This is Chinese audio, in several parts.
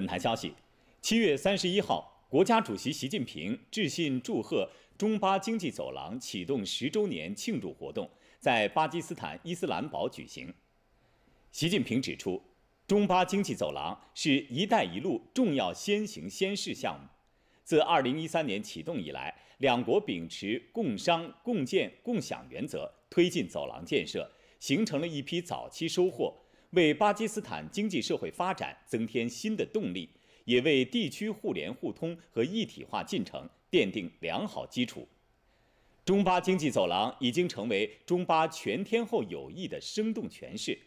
本台消息，七月三十一号，国家主席习近平致信祝贺中巴经济走廊启动十周年庆祝活动在巴基斯坦伊斯兰堡举行。习近平指出，中巴经济走廊是一带一路重要先行先试项目，自二零一三年启动以来，两国秉持共商共建共享原则推进走廊建设，形成了一批早期收获。为巴基斯坦经济社会发展增添新的动力，也为地区互联互通和一体化进程奠定良好基础。中巴经济走廊已经成为中巴全天候友谊的生动诠释，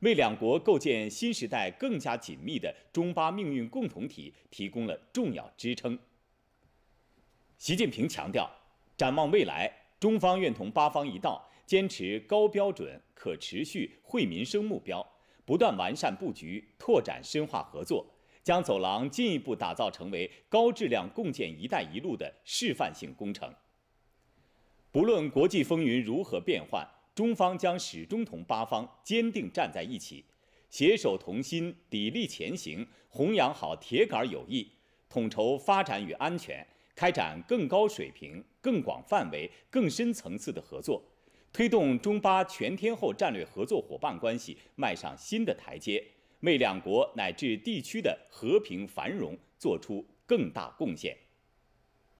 为两国构建新时代更加紧密的中巴命运共同体提供了重要支撑。习近平强调，展望未来，中方愿同巴方一道，坚持高标准、可持续、惠民生目标。不断完善布局，拓展深化合作，将走廊进一步打造成为高质量共建“一带一路”的示范性工程。不论国际风云如何变幻，中方将始终同巴方坚定站在一起，携手同心，砥砺前行，弘扬好铁杆友谊，统筹发展与安全，开展更高水平、更广范围、更深层次的合作。推动中巴全天候战略合作伙伴关系迈上新的台阶，为两国乃至地区的和平繁荣作出更大贡献。